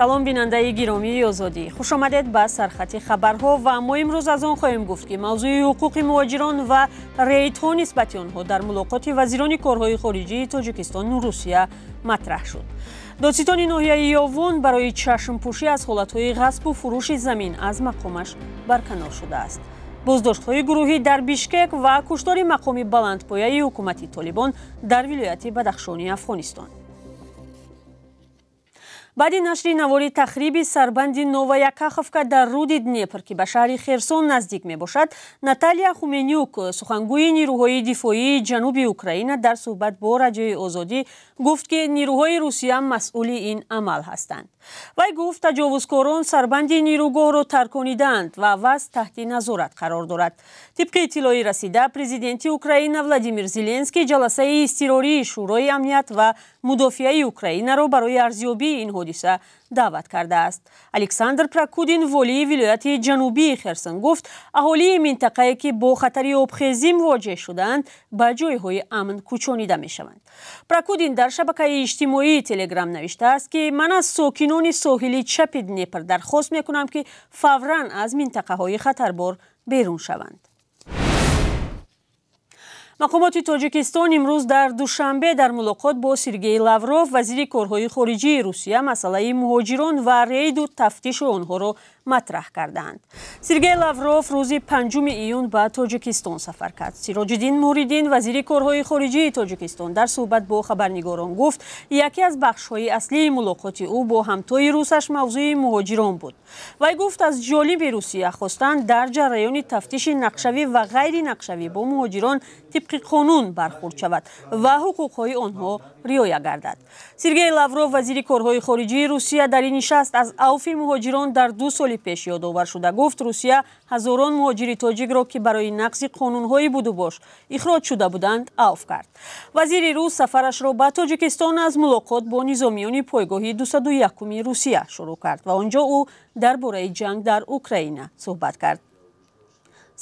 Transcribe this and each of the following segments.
салом бинандаи гиромии озодӣ хуш омадед ба сархати хабарҳо ва мо имрӯз аз он хоҳем гуфт ки мавзӯи ҳуқуқи муҳоҷирон ва рейдҳо нисбати онҳо дар мулоқоти вазирони корҳои хориҷии тоҷикистону русия матраҳ шуд додситони ноҳияи ёвон барои чашмпӯшӣ аз ҳолатҳои ғасбу фурӯши замин аз мақомаш барканор шудааст боздоштҳои гурӯҳӣ дар бишкек ва куштори мақоми баландпояи ҳукумати толибон дар вилояти бадахшони афғонистон баъди нашри наворӣ тахриби сарбанди новаякаховка дар руди днепр ки ба шаҳри херсон наздик мебошад наталия хуменюк сухангӯи нирӯҳои дифоии ҷануби украина дар суҳбат бо радиои озодӣ гуфт ки нирӯҳои русия масъули ин амал ҳастанд вай гуфт таҷовузкорон сарбанди нирӯгоҳро таркониданд ва вас таҳти назорат қарор дорад тибқи иттилои расида президенти украина владимир зеленский ҷаласаи изтирории шӯрои амният ва мудофиаи украинаро барои арзёбии ҳодиса даъват кардааст александр прокудин волии вилояти ҷанубии херсон гуфт аҳолии минтақае ки бо хатари обхезӣ мувоҷеҳ шудаанд ба ҷойҳои амн кӯчонида мешаванд прокудин дар шабакаи иҷтимоии телеграм навиштааст ки ман аз сокинони соҳили чапи днепр дархост мекунам ки фавран аз минтақаҳои хатарбор берун шаванд мақомоти тоҷикистон имрӯз дар душанбе дар мулоқот бо сергей лавров вазири корҳои хориҷии русия масъалаи муҳоҷирон ва рейду тафтиши онҳоро матраҳ карданд сергей лавров рӯзи панҷ июн ба тоҷикистон сафар кард сироҷиддин муридин вазири корҳои хориҷии тоҷикистон дар суҳбат бо хабарнигорон гуфт яке аз бахшҳои аслии мулоқоти ӯ бо ҳамтои рӯсаш мавзӯи муҳоҷирон буд вай гуфт аз ҷониби русия хостан дар ҷараёни тафтиши нақшавӣ ва ғайри нақшавӣ бо муҳоҷирон тибқи қонун бархурд шавад ва ҳуқуқҳои онҳо риоя гардад сергей лавров вазири корҳои хориҷии русия дар ин нишаст аз авфи муҳоҷирон дар ду соли пеш ёдовар шуда гуфт русия ҳазорон муҳоҷири тоҷикро ки барои нақзи қонунҳои будубош ихроҷ шуда буданд авф кард вазири рус сафарашро ба тоҷикистон аз мулоқот бо низомиёни пойгоҳи 201 русия шурӯъ кард ва онҷо ӯ дар бораи ҷанг дар украина суҳбат кард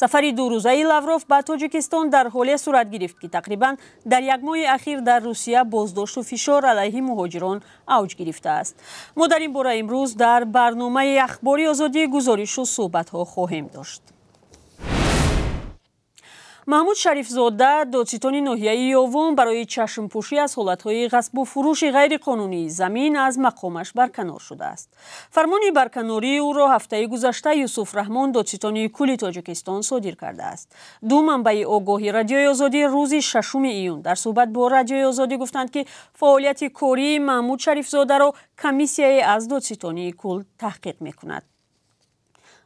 сафари дурӯзаи лавров ба тоҷикистон дар ҳоле сурат гирифт ки тақрибан дар як моҳи ахир дар русия боздошту фишор алайҳи муҳоҷирон авҷ гирифтааст мо дар ин бора имрӯз дар барномаи ахбори озодӣ гузоришу суҳбатҳо хоҳем дошт маҳмуд шарифзода додситони ноҳияи ёвон барои чашмпӯшӣ аз ҳолатҳои ғасбу фурӯши ғайриқонунии замин аз мақомаш барканор шудааст фармони барканории ӯро ҳафтаи гузашта юсуф раҳмон додситони кулли тоҷикистон содир кардааст ду манбаи огоҳи радиои озодӣ рӯзи шаш июн дар суҳбат бо радиои озодӣ гуфтанд ки фаъолияти кории маҳмуд шарифзодаро комиссияе аз додситонии кул таҳқиқ мекунад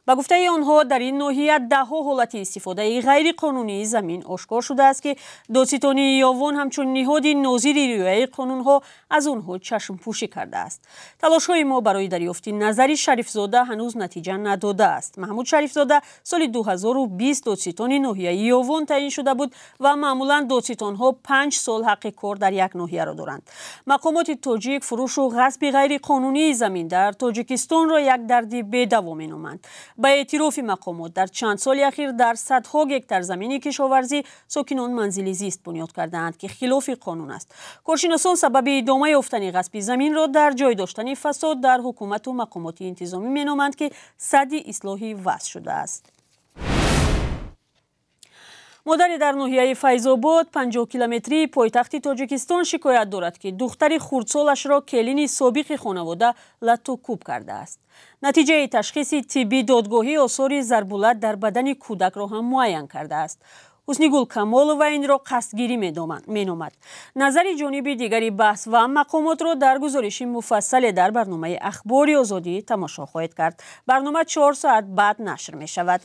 ба гуфтаи онҳо дар ин ноҳия даҳҳо ҳолати истифодаи ғайриқонунии замин ошкор шудааст ки додситонии ёвон ҳамчун ниҳоди нозири риояи қонунҳо аз онҳо чашмпӯшӣ кардааст талошҳои мо барои дарёфти назари шарифзода ҳанӯз натиҷа надодааст маҳмуд шарифзода соли 2020 додситони ноҳияи ёвон таъин шуда буд ва маъмулан додситонҳо панҷ сол ҳаққи кор дар як ноҳияро доранд мақомоти тоҷик фурӯшу ғасби ғайриқонунии замин дар тоҷикистонро як дарди бедаво меноманд به اعتراف مقامات در چند سال اخیر در صدها هکتار زمین کشاورزی ساکنان منزلی زیست بنیاد کردند که خلاف قانون است کارشناسان سبب ادامه یافتن غصب زمین را در جای داشتنی فساد در حکومت و مقامات انتظامی مینامند که صد اصلاحی وضع شده است модари дар ноҳияи файзобод 50 километри пойтахти тоҷикистон шикоят дорад ки духтари хурдсолашро келини собиқи хонавода латукуб кардааст натиҷаи ташхиси тибби додгоҳӣ осори зарбулат дар бадани кӯдакро ҳам муайян кардааст ҳуснигул камолова инро қастгирӣ меномад назари ҷониби дигари баҳс ва мақомотро дар гузориши муфассале дар барномаи ахбори озодӣ тамошо хоҳед кард барнома чор соат баъд нашр мешавад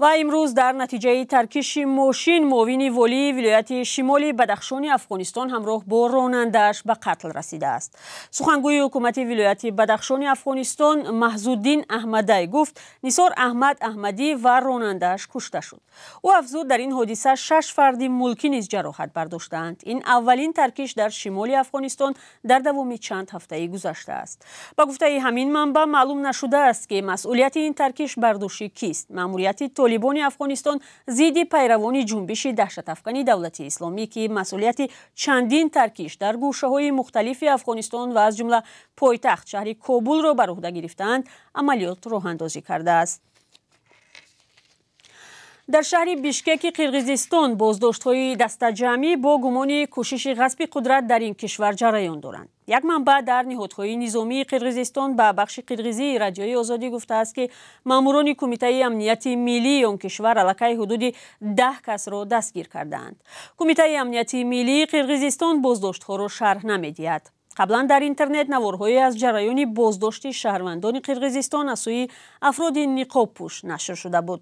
و امروز در نتیجه ترکش ماشین موین ولی ولایت شمالی بدخشان افغانستان همراه با رانندهش به قتل رسیده است سخنگوی حکومت ولایت بدخشان افغانستان محزودین احمدی گفت نیسار احمد احمدی و رانندهش کشته شد او افزود در این حادثه شش فرد ملکی نیز جراحت برداشتند این اولین ترکش در شمالی افغانستان در دوام چند هفته گذشته است با گفته همین منبع معلوم نشده است که مسئولیت این ترکش بر کیست ماموریت толибони афғонистон зидди пайравони ҷунбиши даҳшатафгани давлати исломӣ ки масъулияти чандин таркиш дар гӯшаҳои мухталифи афғонистон ва аз ҷумла пойтахт шаҳри кобулро бар уҳда гирифтаанд амалиёт роҳандозӣ кардааст дар шаҳри бишкеки қирғизистон боздоштҳои дастаҷамӣ бо гумони кӯшиши ғасби қудрат дар ин кишвар ҷараён доранд як манба дар ниҳодҳои низомии қирғизистон ба бахши қирғизии радиои озодӣ гуфтааст ки маъмурони кумитаи амнияти миллии он кишвар аллакай ҳудуди даҳ касро дастгир кардаанд кумитаи амнияти миллии қирғизистон боздоштҳоро шарҳ намедиҳад қаблан дар интернет наворҳое аз ҷараёни боздошти шаҳрвандони қирғизистон аз сӯи афроди ниқобпӯш нашр шуда буд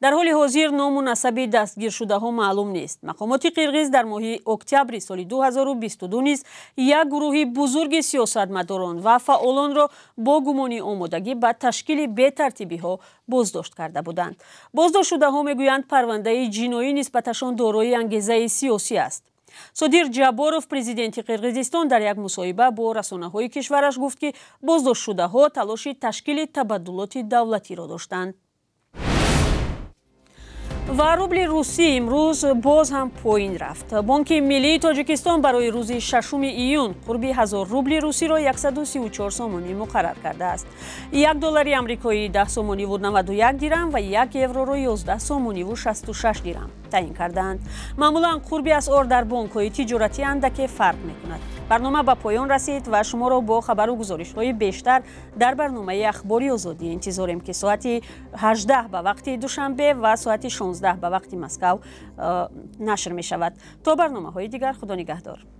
дар ҳоли ҳозир ному насаби дастгиршудаҳо маълум нест мақомоти қирғиз дар моҳи октябри соли 2022 низ як гурӯҳи бузурги сиёсатмадорон ва фаъолонро бо гумони омодагӣ ба ташкили бетартибиҳо боздошт карда буданд боздоштшудаҳо мегӯянд парвандаи ҷиноӣ нисбаташон дорои ангезаи сиёсӣ аст содир ҷаборов президенти қирғизистон дар як мусоҳиба бо расонаҳои кишвараш гуфт ки боздоштшудаҳо талоши ташкили табаддулоти давлатиро доштанд ва рубли русӣ имрӯз боз ҳам поин рафт бонки миллии тоҷикистон барои рӯзи 6 июн қурби 1000 рубли русиро 134 сомонӣ муқаррар кардааст 1 доллари амрикоӣ 10 сомониву 91 дирам ва 1 евроро 11 сомониву 66 дирам таъин карданд маъмулан қурби асъор дар бонкҳои тиҷоратӣ андаке фарқ мекунад барнома ба поён расид ва шуморо бо хабару гузоришҳои бештар дар барномаи ахбори озодӣ интизорем ки соати 18 ба вақти душанбе ва соати 16 ба вақти москав э, нашр мешавад то барномаҳои дигар худо нигаҳдор